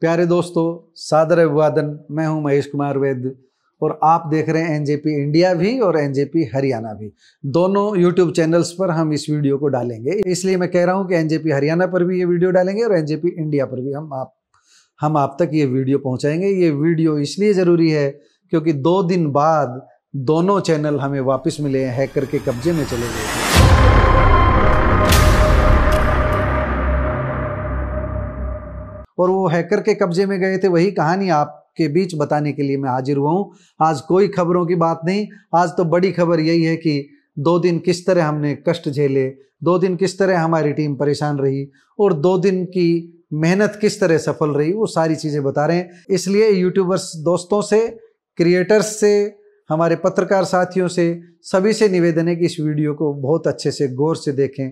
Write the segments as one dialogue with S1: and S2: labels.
S1: प्यारे दोस्तों सादर अभिवादन मैं हूं महेश कुमार वैद्य और आप देख रहे हैं एनजेपी इंडिया भी और एनजेपी हरियाणा भी दोनों यूट्यूब चैनल्स पर हम इस वीडियो को डालेंगे इसलिए मैं कह रहा हूं कि एनजेपी हरियाणा पर भी ये वीडियो डालेंगे और एनजेपी इंडिया पर भी हम आप हम आप तक ये वीडियो पहुंचाएंगे ये वीडियो इसलिए ज़रूरी है क्योंकि दो दिन बाद दोनों चैनल हमें वापस मिले हैकर के कब्जे में चले गए और वो हैकर के कब्जे में गए थे वही कहानी आपके बीच बताने के लिए मैं हाजिर हुआ हूँ आज कोई खबरों की बात नहीं आज तो बड़ी खबर यही है कि दो दिन किस तरह हमने कष्ट झेले दो दिन किस तरह हमारी टीम परेशान रही और दो दिन की मेहनत किस तरह सफल रही वो सारी चीज़ें बता रहे हैं इसलिए यूट्यूबर्स दोस्तों से क्रिएटर्स से हमारे पत्रकार साथियों से सभी से निवेदन है कि इस वीडियो को बहुत अच्छे से गौर से देखें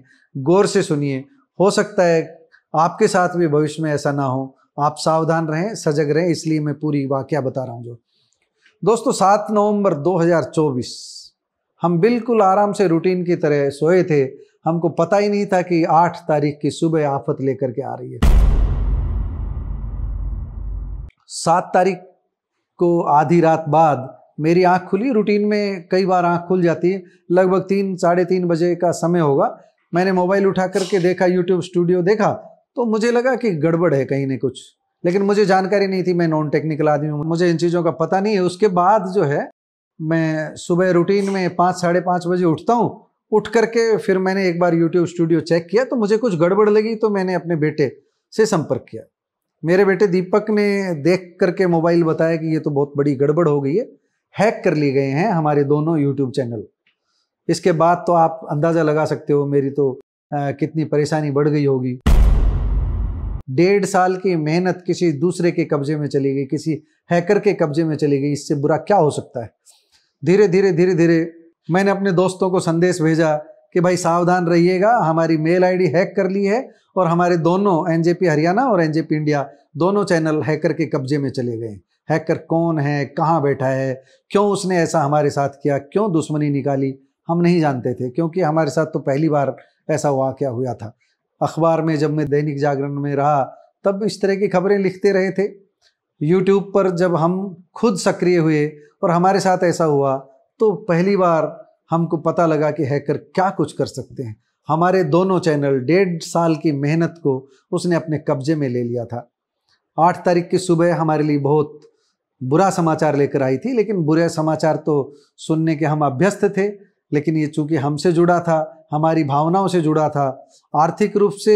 S1: गौर से सुनिए हो सकता है आपके साथ भी भविष्य में ऐसा ना हो आप सावधान रहें सजग रहें इसलिए मैं पूरी वाक्य बता रहा हूँ जो दोस्तों सात नवंबर 2024 हम बिल्कुल आराम से रूटीन की तरह सोए थे हमको पता ही नहीं था कि आठ तारीख की सुबह आफत लेकर के आ रही है सात तारीख को आधी रात बाद मेरी आंख खुली रूटीन में कई बार आंख खुल जाती है लगभग तीन साढ़े तीन बजे का समय होगा मैंने मोबाइल उठा करके देखा यूट्यूब स्टूडियो देखा तो मुझे लगा कि गड़बड़ है कहीं ना कुछ लेकिन मुझे जानकारी नहीं थी मैं नॉन टेक्निकल आदमी हूँ मुझे इन चीज़ों का पता नहीं है उसके बाद जो है मैं सुबह रूटीन में पाँच साढ़े पाँच बजे उठता हूँ उठ करके फिर मैंने एक बार यूट्यूब स्टूडियो चेक किया तो मुझे कुछ गड़बड़ लगी तो मैंने अपने बेटे से संपर्क किया मेरे बेटे दीपक ने देख करके मोबाइल बताया कि ये तो बहुत बड़ी गड़बड़ हो गई है हैक कर लिए गए हैं हमारे दोनों यूट्यूब चैनल इसके बाद तो आप अंदाज़ा लगा सकते हो मेरी तो आ, कितनी परेशानी बढ़ गई होगी डेढ़ साल की मेहनत किसी दूसरे के कब्जे में चली गई किसी हैकर के कब्जे में चली गई इससे बुरा क्या हो सकता है धीरे धीरे धीरे धीरे मैंने अपने दोस्तों को संदेश भेजा कि भाई सावधान रहिएगा हमारी मेल आईडी हैक कर ली है और हमारे दोनों एनजेपी हरियाणा और एनजेपी इंडिया दोनों चैनल हैकर के कब्जे में चले गए हैकर कौन है कहाँ बैठा है क्यों उसने ऐसा हमारे साथ किया क्यों दुश्मनी निकाली हम नहीं जानते थे क्योंकि हमारे साथ तो पहली बार ऐसा वाक्य हुआ था अखबार में जब मैं दैनिक जागरण में रहा तब इस तरह की खबरें लिखते रहे थे यूट्यूब पर जब हम खुद सक्रिय हुए और हमारे साथ ऐसा हुआ तो पहली बार हमको पता लगा कि हैकर क्या कुछ कर सकते हैं हमारे दोनों चैनल डेढ़ साल की मेहनत को उसने अपने कब्जे में ले लिया था आठ तारीख की सुबह हमारे लिए बहुत बुरा समाचार लेकर आई थी लेकिन बुरे समाचार तो सुनने के हम अभ्यस्त थे लेकिन ये चूंकि हमसे जुड़ा था हमारी भावनाओं से जुड़ा था आर्थिक रूप से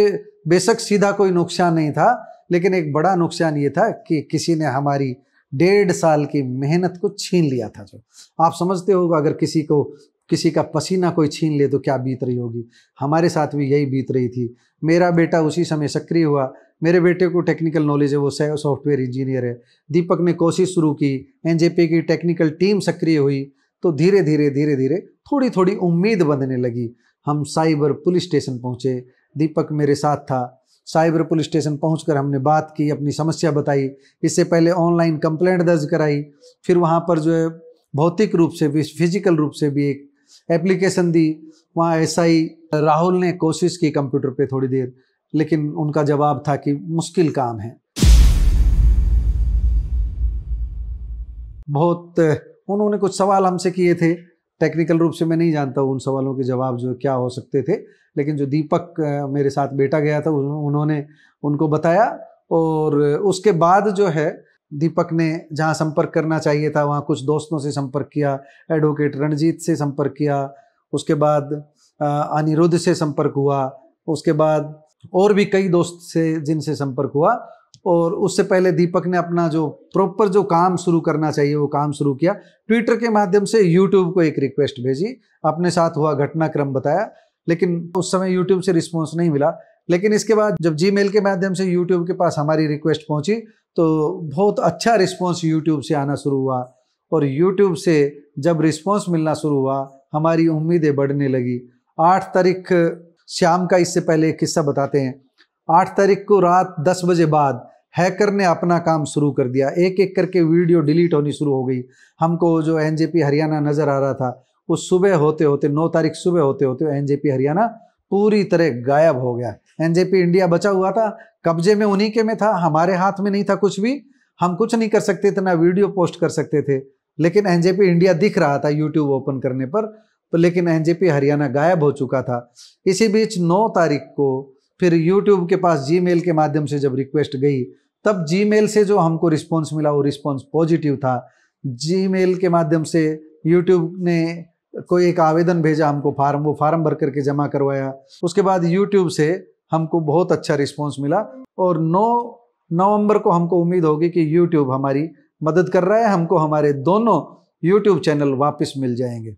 S1: बेशक सीधा कोई नुकसान नहीं था लेकिन एक बड़ा नुकसान ये था कि किसी ने हमारी डेढ़ साल की मेहनत को छीन लिया था जो आप समझते हो अगर किसी को किसी का पसीना कोई छीन ले तो क्या बीत रही होगी हमारे साथ भी यही बीत रही थी मेरा बेटा उसी समय सक्रिय हुआ मेरे बेटे को टेक्निकल नॉलेज है वो सॉफ्टवेयर इंजीनियर है दीपक ने कोशिश शुरू की एन की टेक्निकल टीम सक्रिय हुई तो धीरे धीरे धीरे धीरे थोड़ी थोड़ी उम्मीद बनने लगी हम साइबर पुलिस स्टेशन पहुँचे दीपक मेरे साथ था साइबर पुलिस स्टेशन पहुंचकर हमने बात की अपनी समस्या बताई इससे पहले ऑनलाइन कंप्लेंट दर्ज कराई फिर वहाँ पर जो है भौतिक रूप से भी फिजिकल रूप से भी एक एप्लीकेशन दी वहाँ एसआई राहुल ने कोशिश की कंप्यूटर पे थोड़ी देर लेकिन उनका जवाब था कि मुश्किल काम है बहुत उन्होंने कुछ सवाल हमसे किए थे टेक्निकल रूप से मैं नहीं जानता उन सवालों के जवाब जो क्या हो सकते थे लेकिन जो दीपक मेरे साथ बेटा गया था उन्होंने उनको बताया और उसके बाद जो है दीपक ने जहाँ संपर्क करना चाहिए था वहाँ कुछ दोस्तों से संपर्क किया एडवोकेट रणजीत से संपर्क किया उसके बाद अनिरुद्ध से संपर्क हुआ उसके बाद और भी कई दोस्त से जिनसे संपर्क हुआ और उससे पहले दीपक ने अपना जो प्रॉपर जो काम शुरू करना चाहिए वो काम शुरू किया ट्विटर के माध्यम से यूट्यूब को एक रिक्वेस्ट भेजी अपने साथ हुआ घटनाक्रम बताया लेकिन उस समय यूट्यूब से रिस्पॉन्स नहीं मिला लेकिन इसके बाद जब जी के माध्यम से यूट्यूब के पास हमारी रिक्वेस्ट पहुंची तो बहुत अच्छा रिस्पॉन्स यूट्यूब से आना शुरू हुआ और यूट्यूब से जब रिस्पॉन्स मिलना शुरू हुआ हमारी उम्मीदें बढ़ने लगी आठ तारीख शाम का इससे पहले एक किस्सा बताते हैं आठ तारीख को रात दस बजे बाद हैकर ने अपना काम शुरू कर दिया एक एक करके वीडियो डिलीट होनी शुरू हो गई हमको जो एनजेपी हरियाणा नज़र आ रहा था वो सुबह होते होते नौ तारीख सुबह होते होते एन हरियाणा पूरी तरह गायब हो गया एनजेपी इंडिया बचा हुआ था कब्जे में उन्हीं के में था हमारे हाथ में नहीं था कुछ भी हम कुछ नहीं कर सकते थे ना वीडियो पोस्ट कर सकते थे लेकिन एनजेपी इंडिया दिख रहा था यूट्यूब ओपन करने पर लेकिन एनजेपी हरियाणा गायब हो चुका था इसी बीच नौ तारीख को फिर यूट्यूब के पास जी के माध्यम से जब रिक्वेस्ट गई तब जी से जो हमको रिस्पॉन्स मिला वो रिस्पॉन्स पॉजिटिव था जी के माध्यम से यूट्यूब ने कोई एक आवेदन भेजा हमको फार्म वो फार्म भर करके जमा करवाया उसके बाद यूट्यूब से हमको बहुत अच्छा रिस्पॉन्स मिला और 9 नवंबर को हमको उम्मीद होगी कि यूट्यूब हमारी मदद कर रहा है हमको हमारे दोनों यूट्यूब चैनल वापस मिल जाएंगे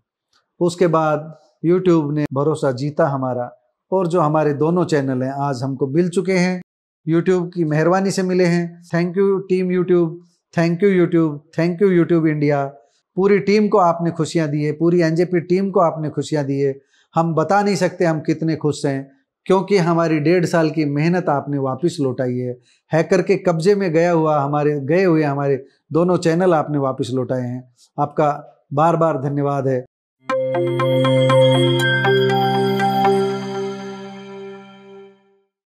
S1: उसके बाद यूट्यूब ने भरोसा जीता हमारा और जो हमारे दोनों चैनल हैं आज हमको मिल चुके हैं यूट्यूब की मेहरबानी से मिले हैं thank you team YouTube thank you YouTube thank you YouTube India पूरी टीम को आपने खुशियाँ दी है पूरी एनजेपी टीम को आपने खुशियाँ दी है हम बता नहीं सकते हम कितने खुश हैं क्योंकि हमारी डेढ़ साल की मेहनत आपने वापस लौटाई है हैकर के कब्जे में गया हुआ हमारे गए हुए हमारे दोनों चैनल आपने वापस लौटाए हैं आपका बार बार धन्यवाद है